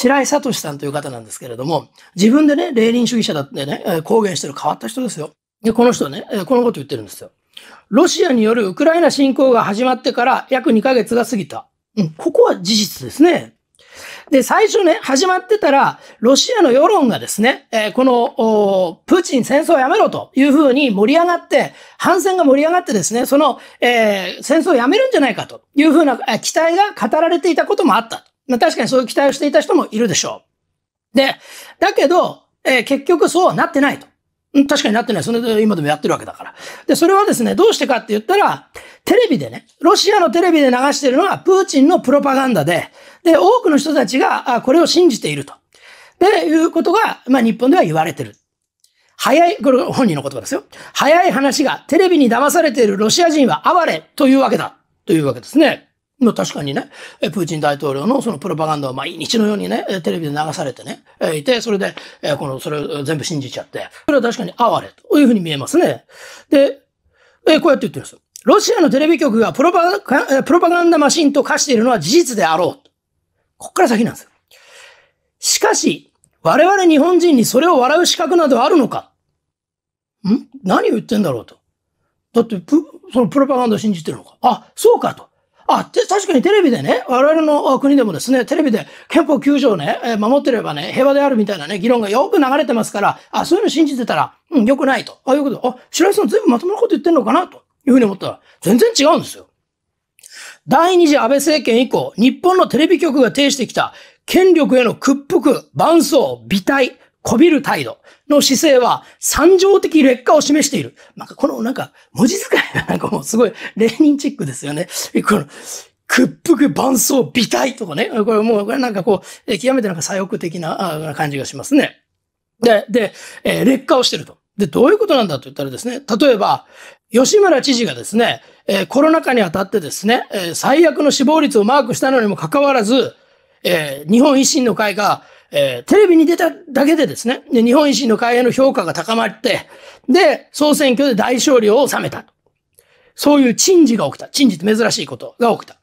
白井聡さんという方なんですけれども、自分でね、霊輪主義者だってね、公言してる変わった人ですよ。で、この人ね、このこと言ってるんですよ。ロシアによるウクライナ侵攻が始まってから約2ヶ月が過ぎた。うん、ここは事実ですね。で、最初ね、始まってたら、ロシアの世論がですね、えー、この、プーチン戦争をやめろというふうに盛り上がって、反戦が盛り上がってですね、その、えー、戦争をやめるんじゃないかというふうな期待が語られていたこともあった。まあ確かにそういう期待をしていた人もいるでしょう。で、だけど、えー、結局そうはなってないと。確かになってない。それで今でもやってるわけだから。で、それはですね、どうしてかって言ったら、テレビでね、ロシアのテレビで流してるのはプーチンのプロパガンダで、で、多くの人たちがあこれを信じていると。で、いうことが、まあ日本では言われてる。早い、これ本人の言葉ですよ。早い話がテレビに騙されているロシア人は哀れというわけだ。というわけですね。確かにね、プーチン大統領のそのプロパガンダを毎日のようにね、テレビで流されてね、いて、それで、この、それを全部信じちゃって、それは確かに哀れというふうに見えますね。で、こうやって言ってるんですよ。ロシアのテレビ局がプロパガンダマシンと化しているのは事実であろう。こっから先なんですよ。しかし、我々日本人にそれを笑う資格などあるのかん何を言ってんだろうと。だって、そのプロパガンダを信じてるのか。あ、そうかと。あ、で、確かにテレビでね、我々の国でもですね、テレビで憲法9条をね、え守ってればね、平和であるみたいなね、議論がよく流れてますから、あ、そういうの信じてたら、うん、良くないと。あ、いうことあ、白井さん全部まともなこと言ってんのかなというふうに思ったら、全然違うんですよ。第二次安倍政権以降、日本のテレビ局が提してきた権力への屈服、伴走、美体、こびる態度の姿勢は、三条的劣化を示している。まんこの、なんか、文字遣いがなんかもうすごい、レーニンチックですよね。この、屈服、伴奏美体とかね。これもう、これなんかこう、極めてなんか左翼的な感じがしますね。で、で、えー、劣化をしてると。で、どういうことなんだと言ったらですね、例えば、吉村知事がですね、えー、コロナ禍にあたってですね、えー、最悪の死亡率をマークしたのにもかかわらず、えー、日本維新の会がえー、テレビに出ただけでですね、で日本維新の会への評価が高まって、で、総選挙で大勝利を収めた。そういう珍事が起きた。珍事って珍しいことが起きた。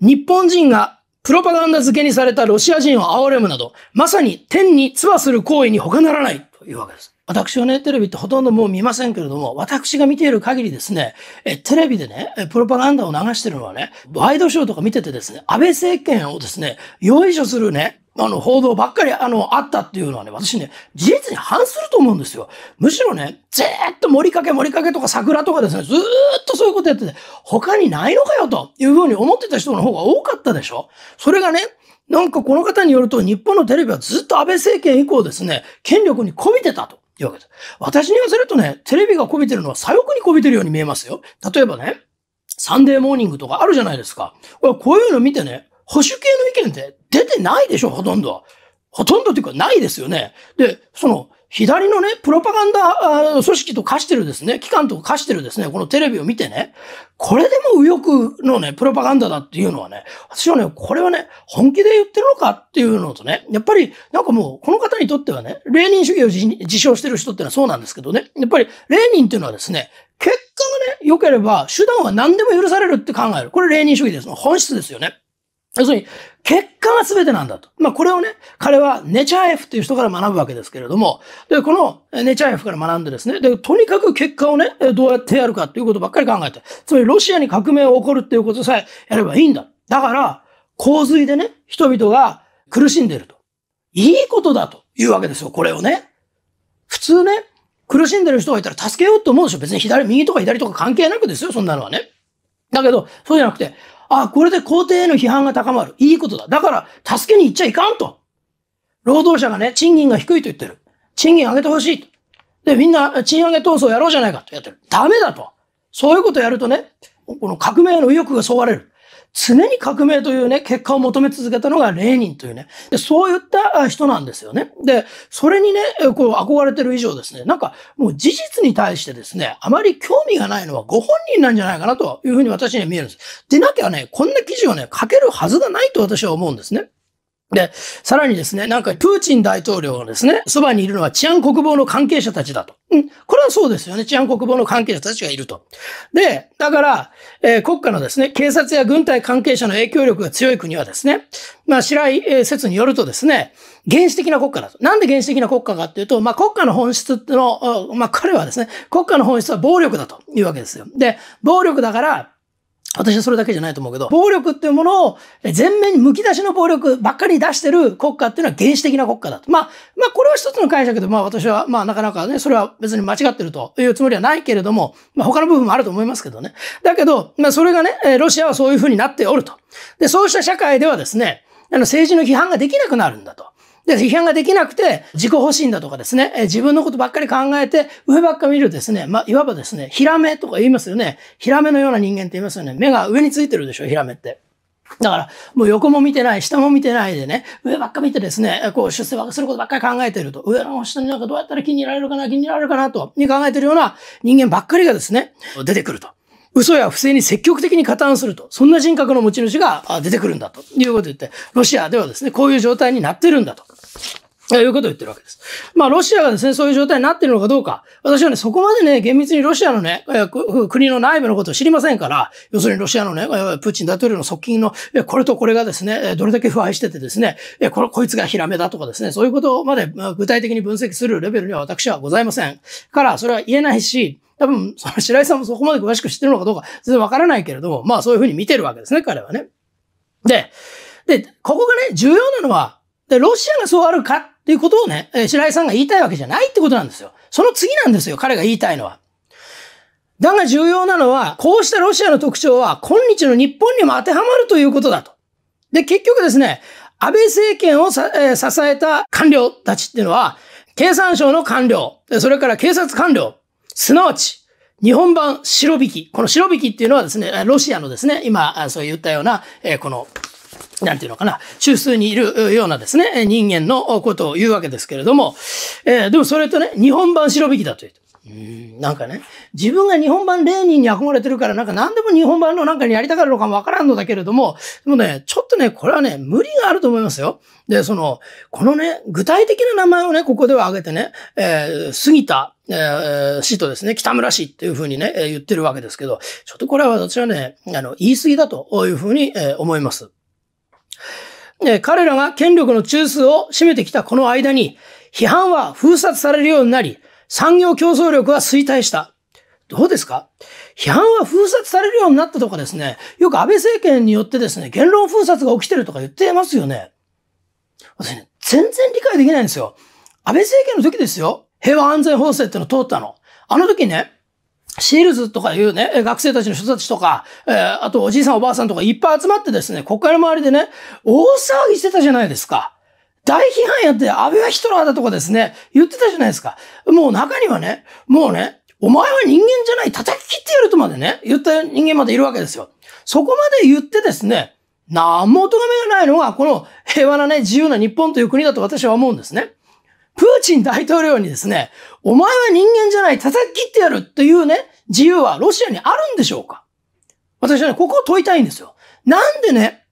日本人がプロパガンダ付けにされたロシア人を煽れむなど、まさに天に唾する行為に他ならないというわけです。私はね、テレビってほとんどもう見ませんけれども、私が見ている限りですね、え、テレビでね、プロパガンダを流してるのはね、ワイドショーとか見ててですね、安倍政権をですね、用意書するね、あの、報道ばっかり、あの、あったっていうのはね、私ね、事実に反すると思うんですよ。むしろね、ずっと森かけ森かけとか桜とかですね、ずっとそういうことやってて、他にないのかよというふうに思ってた人の方が多かったでしょそれがね、なんかこの方によると、日本のテレビはずっと安倍政権以降ですね、権力に媚びてたというわけです。私に言わせるとね、テレビが媚びてるのは左翼に媚びてるように見えますよ。例えばね、サンデーモーニングとかあるじゃないですか。こういうの見てね、保守系の意見って出てないでしょ、ほとんど。ほとんどというかないですよね。で、その、左のね、プロパガンダ組織と化してるですね、機関と化してるですね、このテレビを見てね、これでも右翼のね、プロパガンダだっていうのはね、私はね、これはね、本気で言ってるのかっていうのとね、やっぱりなんかもう、この方にとってはね、レーニン主義を自称してる人ってのはそうなんですけどね、やっぱりレーニンっていうのはですね、結果がね、良ければ手段は何でも許されるって考える。これレーニン主義です。本質ですよね。要するに、結果が全てなんだと。まあ、これをね、彼はネチャーエフっていう人から学ぶわけですけれども、で、このネチャーエフから学んでですね、で、とにかく結果をね、どうやってやるかっていうことばっかり考えて、つまりロシアに革命を起こるっていうことさえやればいいんだ。だから、洪水でね、人々が苦しんでいると。いいことだというわけですよ、これをね。普通ね、苦しんでる人がいたら助けようと思うでしょ。別に左、右とか左とか関係なくですよ、そんなのはね。だけど、そうじゃなくて、あ、これで皇帝への批判が高まる。いいことだ。だから、助けに行っちゃいかんと。労働者がね、賃金が低いと言ってる。賃金上げてほしいと。で、みんな賃上げ闘争やろうじゃないかとやってる。ダメだと。そういうことやるとね、この革命の意欲が沿われる。常に革命というね、結果を求め続けたのがレーニンというね、でそういった人なんですよね。で、それにね、こう憧れてる以上ですね、なんかもう事実に対してですね、あまり興味がないのはご本人なんじゃないかなというふうに私には見えるんです。でなきゃね、こんな記事をね、書けるはずがないと私は思うんですね。で、さらにですね、なんかプーチン大統領がですね、そばにいるのは治安国防の関係者たちだと。うん。これはそうですよね。治安国防の関係者たちがいると。で、だから、えー、国家のですね、警察や軍隊関係者の影響力が強い国はですね、まあ、白井、え説によるとですね、原始的な国家だと。なんで原始的な国家かっていうと、まあ、国家の本質の、まあ、彼はですね、国家の本質は暴力だというわけですよ。で、暴力だから、私はそれだけじゃないと思うけど、暴力っていうものを全面に剥き出しの暴力ばっかり出してる国家っていうのは原始的な国家だと。まあ、まあこれは一つの解釈で、まあ私は、まあなかなかね、それは別に間違ってるというつもりはないけれども、まあ他の部分もあると思いますけどね。だけど、まあそれがね、ロシアはそういうふうになっておると。で、そうした社会ではですね、あの政治の批判ができなくなるんだと。で、批判ができなくて、自己保身だとかですね、自分のことばっかり考えて、上ばっか見るですね、まあ、いわばですね、ヒラメとか言いますよね。ヒラメのような人間って言いますよね。目が上についてるでしょ、ヒラメって。だから、もう横も見てない、下も見てないでね、上ばっか見てですね、こう出世することばっかり考えてると、上の下になんかどうやったら気に入られるかな、気に入られるかなと、に考えてるような人間ばっかりがですね、出てくると。嘘や不正に積極的に加担すると、そんな人格の持ち主が出てくるんだということを言って、ロシアではですね、こういう状態になってるんだと。いうことを言ってるわけです。まあ、ロシアがですね、そういう状態になってるのかどうか。私はね、そこまでね、厳密にロシアのね、国の内部のことを知りませんから、要するにロシアのね、プーチン大統領の側近の、これとこれがですね、どれだけ腐敗しててですね、ここいつがヒラメだとかですね、そういうことまで具体的に分析するレベルには私はございません。から、それは言えないし、多分、その白井さんもそこまで詳しく知ってるのかどうか全然わからないけれども、まあそういうふうに見てるわけですね、彼はね。で、で、ここがね、重要なのは、で、ロシアがそうあるかっていうことをね、白井さんが言いたいわけじゃないってことなんですよ。その次なんですよ、彼が言いたいのは。だが重要なのは、こうしたロシアの特徴は、今日の日本にも当てはまるということだと。で、結局ですね、安倍政権をさ、えー、支えた官僚たちっていうのは、経産省の官僚、それから警察官僚、すなわち、日本版白引き。この白引きっていうのはですね、ロシアのですね、今、そう言ったような、えこの、なんていうのかな、中枢にいるようなですね、人間のことを言うわけですけれども、えでもそれとね、日本版白引きだといううんなんかね、自分が日本版レーニンに憧れてるから、なんか何でも日本版のなんかにやりたがるのかもわからんのだけれども、でもね、ちょっとね、これはね、無理があると思いますよ。で、その、このね、具体的な名前をね、ここでは挙げてね、えー、杉田、えー、死とですね、北村氏っていうふうにね、言ってるわけですけど、ちょっとこれは私はね、あの、言い過ぎだというふうに、えー、思います。で、彼らが権力の中枢を占めてきたこの間に、批判は封殺されるようになり、産業競争力は衰退した。どうですか批判は封殺されるようになったとかですね、よく安倍政権によってですね、言論封殺が起きてるとか言ってますよね。私ね、全然理解できないんですよ。安倍政権の時ですよ。平和安全法制っての通ったの。あの時ね、シールズとかいうね、学生たちの人たちとか、えー、あとおじいさんおばあさんとかいっぱい集まってですね、国会の周りでね、大騒ぎしてたじゃないですか。大批判やって、安倍はヒトラーだとかですね、言ってたじゃないですか。もう中にはね、もうね、お前は人間じゃない、叩き切ってやるとまでね、言った人間までいるわけですよ。そこまで言ってですね、なんもお咎めがないのが、この平和なね、自由な日本という国だと私は思うんですね。プーチン大統領にですね、お前は人間じゃない、叩き切ってやるというね、自由はロシアにあるんでしょうか私はね、ここを問いたいんですよ。なんでね、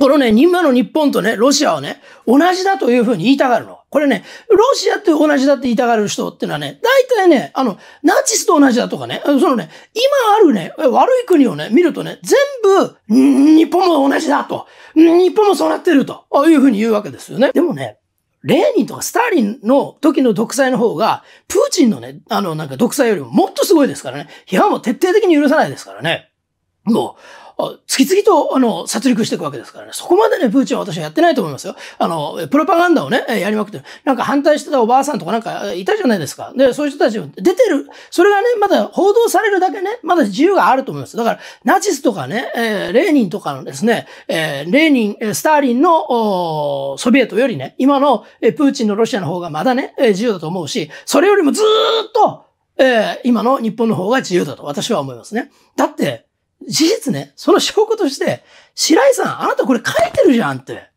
このね、今の日本とね、ロシアはね、同じだというふうに言いたがるの。これね、ロシアって同じだって言いたがる人ってのはね、大体ね、あの、ナチスと同じだとかね、そのね、今あるね、悪い国をね、見るとね、全部、日本も同じだと。日本もそうなってると。いうふうに言うわけですよね。でもね、レーニンとかスターリンの時の独裁の方が、プーチンのね、あの、なんか独裁よりももっとすごいですからね。批判も徹底的に許さないですからね。もう、次々と、あの、殺戮していくわけですからね。そこまでね、プーチンは私はやってないと思いますよ。あの、プロパガンダをね、やりまくってる。なんか反対してたおばあさんとかなんかいたじゃないですか。で、そういう人たちも出てる。それがね、まだ報道されるだけね、まだ自由があると思います。だから、ナチスとかね、えー、レーニンとかのですね、えー、レーニン、スターリンの、ソビエトよりね、今の、えー、プーチンのロシアの方がまだね、えー、自由だと思うし、それよりもずっと、えー、今の日本の方が自由だと私は思いますね。だって、事実ね、その証拠として、白井さん、あなたこれ書いてるじゃんって。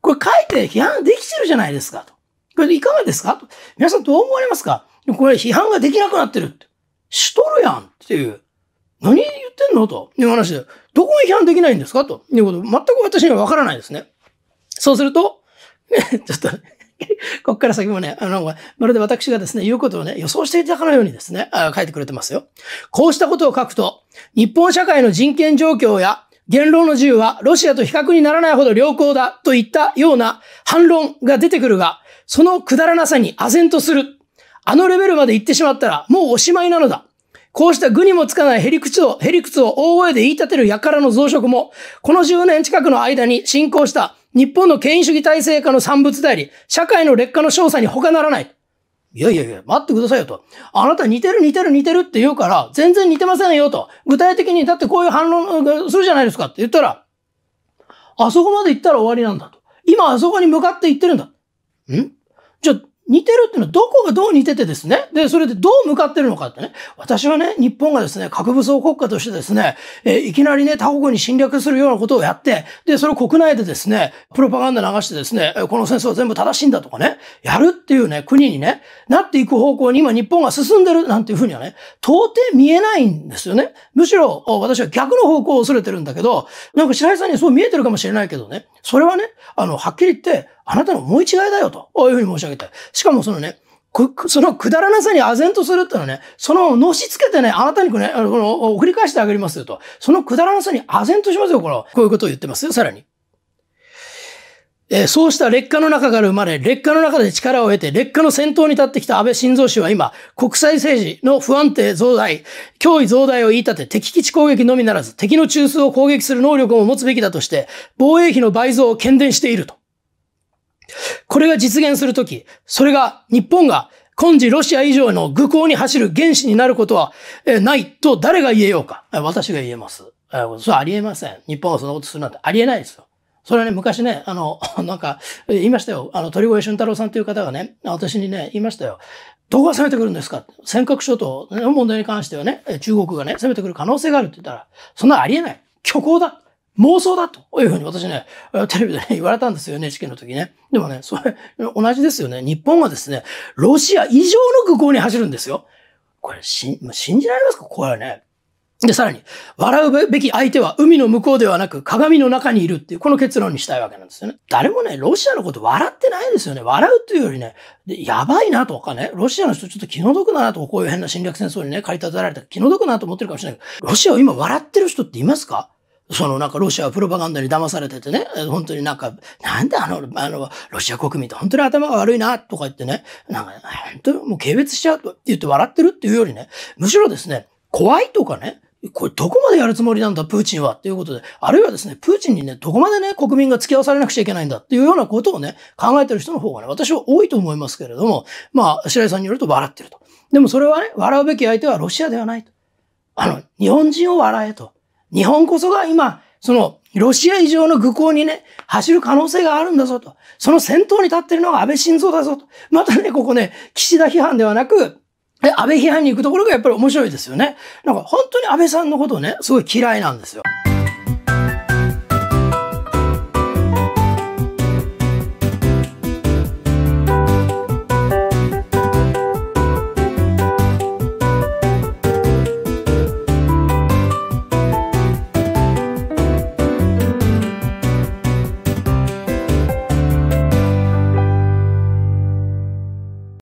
これ書いて批判できてるじゃないですかと。これいかがですかと。皆さんどう思われますかこれ批判ができなくなってるって。しとるやんっていう。何言ってんのという話で、どこが批判できないんですかということ、全く私にはわからないですね。そうすると、ね、ちょっと、こっから先もね、あの、まるで私がですね、言うことをね、予想していたかのようにですね、あ書いてくれてますよ。こうしたことを書くと、日本社会の人権状況や言論の自由はロシアと比較にならないほど良好だといったような反論が出てくるが、そのくだらなさに唖然とする。あのレベルまで行ってしまったらもうおしまいなのだ。こうした具にもつかないヘリクツを、ヘリクツを大声で言い立てる輩の増殖も、この10年近くの間に進行した日本の権威主義体制下の産物であり、社会の劣化の少佐に他ならない。いやいやいや、待ってくださいよと。あなた似てる似てる似てるって言うから、全然似てませんよと。具体的に、だってこういう反論するじゃないですかって言ったら、あそこまで行ったら終わりなんだと。今あそこに向かって行ってるんだ。ん似てるっていうのはどこがどう似ててですね。で、それでどう向かってるのかってね。私はね、日本がですね、核武装国家としてですね、えー、いきなりね、他国に侵略するようなことをやって、で、それを国内でですね、プロパガンダ流してですね、この戦争は全部正しいんだとかね、やるっていうね、国にね、なっていく方向に今日本が進んでるなんていうふうにはね、到底見えないんですよね。むしろ、私は逆の方向を恐れてるんだけど、なんか白井さんにはそう見えてるかもしれないけどね、それはね、あの、はっきり言って、あなたの思い違いだよと、ああいうふうに申し上げたい。しかもそのね、そのくだらなさに唖然とするっていうのはね、そののしつけてね、あなたにこれ、ね、この、送り返してあげますよと。そのくだらなさに唖然としますよ、この、こういうことを言ってますよ、さらに。えー、そうした劣化の中から生まれ、劣化の中で力を得て、劣化の先頭に立ってきた安倍晋三氏は今、国際政治の不安定増大、脅威増大を言い立て、敵基地攻撃のみならず、敵の中枢を攻撃する能力を持つべきだとして、防衛費の倍増を懸念していると。これが実現するとき、それが日本が今時ロシア以上の愚行に走る原子になることは、えないと誰が言えようか。私が言えます。えそれはありえません。日本はそんなことするなんてありえないですよ。それはね、昔ね、あの、なんか、言いましたよ。あの、鳥越俊太郎さんという方がね、私にね、言いましたよ。どこが攻めてくるんですか尖閣諸島の問題に関してはね、中国がね、攻めてくる可能性があるって言ったら、そんなありえない。虚構だ。妄想だというふうに私ね、テレビでね、言われたんですよ、NHK の時ね。でもね、それ、同じですよね。日本はですね、ロシア以上の愚行に走るんですよ。これ、信じられますかこれはね。で、さらに、笑うべき相手は海の向こうではなく鏡の中にいるっていう、この結論にしたいわけなんですよね。誰もね、ロシアのこと笑ってないですよね。笑うっていうよりね、やばいなとかね、ロシアの人ちょっと気の毒だなとか、こういう変な侵略戦争にね、駆り立てられた気の毒だなと思ってるかもしれないけど、ロシアを今笑ってる人っていますかそのなんかロシアはプロパガンダに騙されててね、本当になんか、なんであの、あの、ロシア国民って本当に頭が悪いな、とか言ってね、なんか、本当にもう軽蔑しちゃうと言って笑ってるっていうよりね、むしろですね、怖いとかね、これどこまでやるつもりなんだ、プーチンは。っていうことで、あるいはですね、プーチンにね、どこまでね、国民が付き合わされなくちゃいけないんだっていうようなことをね、考えてる人の方がね、私は多いと思いますけれども、まあ、白井さんによると笑ってると。でもそれはね、笑うべき相手はロシアではないと。あの、日本人を笑えと。日本こそが今、その、ロシア以上の愚行にね、走る可能性があるんだぞと。その先頭に立ってるのが安倍晋三だぞと。またね、ここね、岸田批判ではなく、安倍批判に行くところがやっぱり面白いですよね。なんか本当に安倍さんのことをね、すごい嫌いなんですよ。